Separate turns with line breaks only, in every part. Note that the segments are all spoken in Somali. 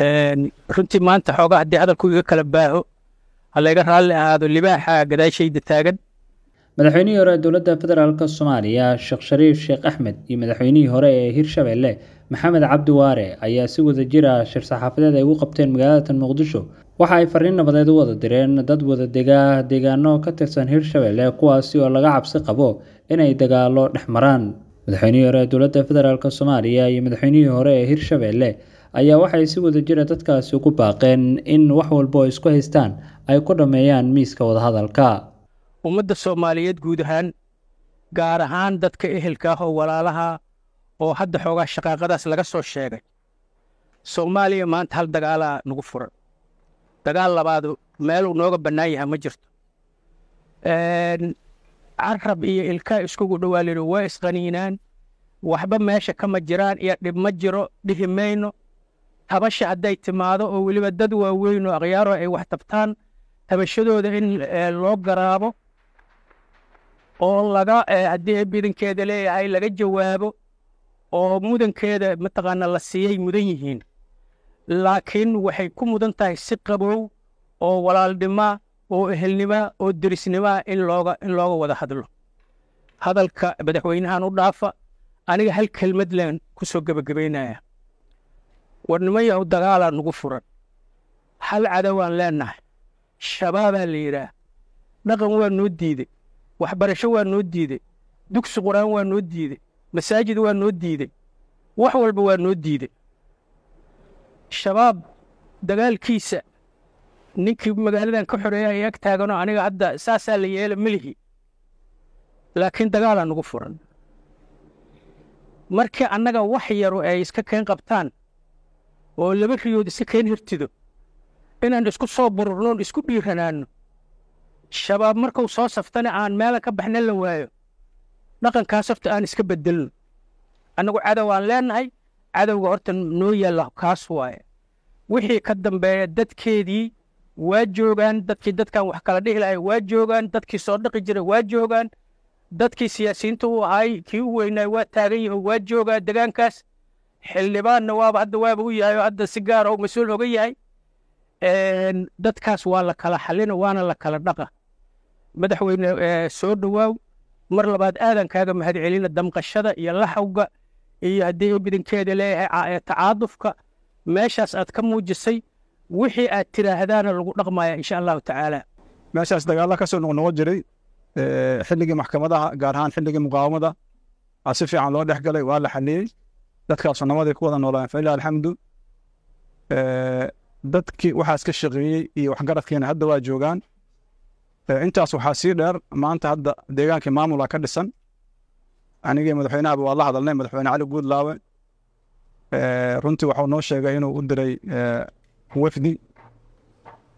runtii maanta xoogaa haddii hadalku iga kala baaho ha layga raalli ahaado libaaxa ah, gadaashayda taagan madaxweynihii hore ee dowladda federaalk soomaaliya sheekh shariif sheekh axmed iyo madaxweynihii hore ee hirshabeelle maxamed cabdi waare ayaa si wada jira ah shir-saxaafadeed ay ugu qabteen magaalada muqdisho waxa ay farriin nabadeed u wada direen dad wada dega deegaano ka tirsan hirshabeelle kuwaasi oo laga cabsi qabo inay dagaalo dhex maraan madaxweynihii hore ee dowladda federaalk soomaaliya iyo madaxweynihii hore ee hirshabeelle ayaa waxay si wada jira ah dadkaasi ugu baaqeen in wax walba oo isku haystaan ay ku dhammeeyaan miiska wadahadalka ummadda soomaaliyeed guud ahaan gaar ahaan dadka ehelka ah oo walaalaha oo hadda xoogaa shaqaaqadaas laga soo sheegay soomaaliya maanta hal dagaalaa nagu furan dagaal labaadu meeluu nooga bannaan yahay ma jirto carab iyo ilkaa iskugu dhowaa layidhi waa isqaniinaan waxba meesha kama jiraan iyo dhib ma jiro dhihi mayno tabasha hadday timaado oo weliba dad waaweyn oo akhyaaroo ay wax tabtaan tabashadooda in eh, loo garaabo oo laga eh, haddii bidankeeda leeyahay laga jawaabo oo mudankeeda mataqaana la siiyey mudan yihiin laakiin waxay ku mudan tahay si qabow oo walaalnima oo ehelnimaa oo derisnimaa in looga in looga wada hadlo hadalka madaxweynahan u dhaafa aniga hal kelmad laan ku soo gebagabaynaya war nimanyahu dagaalaa nagu furan hal cada waan leennahay shabaabaa la yidhaah dhaqan waa noo diidey waxbarasho waa noo diiday dugsi qur'aan waa noo diiday masaajid waa noo diiday wax walba waa noo diiday shabaab dagaalkiisa ninkii magaaladan ka xoreeya ay ag taaganoo aniga hadda saasaa la yeela melihi laakiin dagaalaa nagu furan markii annaga wax yaru ay iska keen qabtaan oo laba riyood isa keen hirtido inaan isku soo bururnoon isku dhiiranaanno shabaab markuu soo saftana aan meela ka baxna la waayo dhaqankaas horta aan iska bedelno annagu cadow aan leenahay cadowga horta noo yaalla kaas waaye wixii ka dambeeya dadkeedii waa joogaan dadkii dadkan wax kala dhihi lahay waa joogaan dadkii soo dhaqi jiray waa joogaan dadkii siyaasiyiinta u ahay kii u weynaay waa taagan yaho waa joogaa degaankaas xildhibaanna waaba hadda waaba u yahay oo hadda si gaara ah oo mas-uul oga yahay dadkaas waa la kala xalina waana la kala dhaqa madaxweyne soo dhawaaw mar labaad aadan kaaga mahad damqashada iyo laxawga iyo haddii midinkeeda leeyahay tacaadufka meeshaas aad ka muujisay wixii aad tiraahdaana lagu dhaqmaya insha allahu tacaala meeshaas dagaalla
ka soo noqnoqon jiray xilligii maxkamadaha gaar ahaan xilligii muqaawamada si fiican loo dhex galay waa la xaliyey dadkaas cunamadii ku wada noolaan faila alxamdu dadkii waxaas ka shaqeeyey iyo waxgaradkeena hadda waa joogaan intaas waxaa sii dheer maanta hadda deegaankii maamula ka dhisan anigii madaxweynahaba waa la hadalnay madaxweyne cali guudlaawe runtii waxau noo sheegay inuu u diray wafdi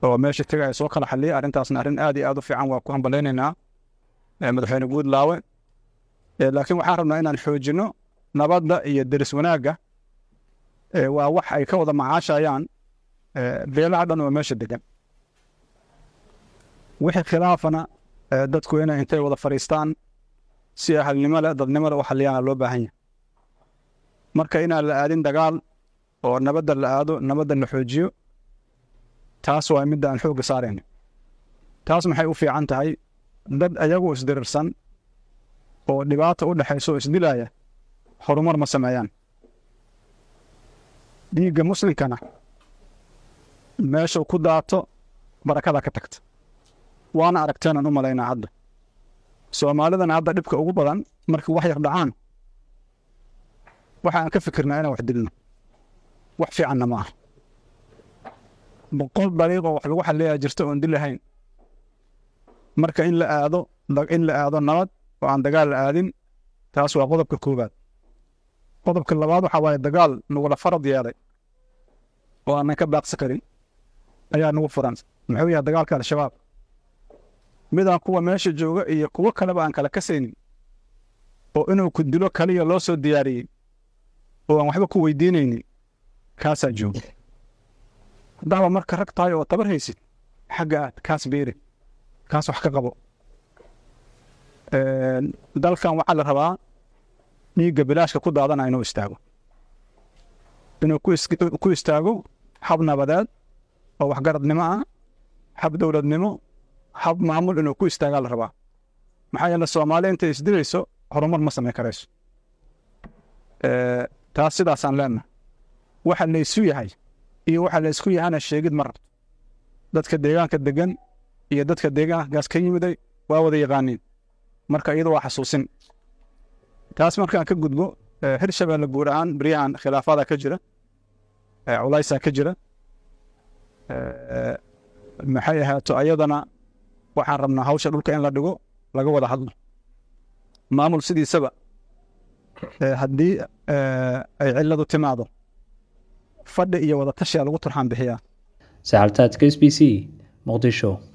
oo meesha tega ay soo kala xaliyay arrintaasna arrin aad iyo aad u fiican waa ku hambalaynaynaa madaxweyne guudlaawe laakiin waxaan rabnaa inaan xoojino nabadda iyo deris wanaagga waa wax ay ka wada macaashayaan beelaha dhan oo meesha degan wixii khilaafana dadku inay intay wada fadhiistaan si ahalnimo leh dadnimo leh u xalliyaana loo baahan yahay marka inaan la aadin dagaal oo nabadda la aado nabadda la xoojiyo taas waa midda aan xoogga saarayna taas maxay u fiican tahay dad ayagu isdirirsan oo dhibaata u dhexayso oo isdilaya horumar ma sameeyaan dhiigga muslimkana meeshuu ku daato barakada ka tagta waana aragteenaan u malaynaa hadda soomaalidana hadda dhibka ugu badan markii wax yar dhacaan waxa aan ka fikirnaa inaan wax dilno wax fiicanna ma aha boqol dariiqoo wax lagu xalleeyaa jirta oon dil ahayn marka in la aado in la aado nabad oo aan dagaal la aadin taas waa qodobka koowaad qodobka labaad waxaa waaye dagaal nagula farad yeelay oo aanan ka baaqsi karin ayaa nagu furan muxuu yahay dagaalka al-shabaab midaan kuwa meesha jooga iyo kuwo kaleba aan kala kasaynin oo inuu ku dilo kaliya loo soo diyaariyey oo aan waxba ku weydiinaynin kaasaa jooga haddaaba marka rag tahay oo tabar haysid xagga aad kaas biiri kaas wax ka qabo dalkan waxaa la rabaa dhiigga bilaashka ku daadana inuu istaago inuu ku istaago hab nabadeed oo waxgaradnimo ah hab dowladnimo hab maamul inuu ku istaagaa la rabaa maxaa yeele soomaaliya intay isdilayso horumar ma samayn karayso taas sidaasaan leenahay waxa laysu yahay iyo waxa laysku yahana sheegid ma rabto dadka deegaanka degan iyo dadka deegaankaas ka yimiday waa wada yaqaaniin marka iyada waa xasuusin taas markaan ka gudbo eh, hirshabelle guud ahaan beryahan khilaafada ka jira eh, culaysaa ka jira eh, maxay ahaato ayadana waxaan rabnaa hawsha dhulka in la dhigo laga wada hadlo maamul sidiisaba haddii ay ciladu timaado fadhi iyo wada tashiyaa lagu turxaan bixiyaa
saxaltaadka s b c muqdisho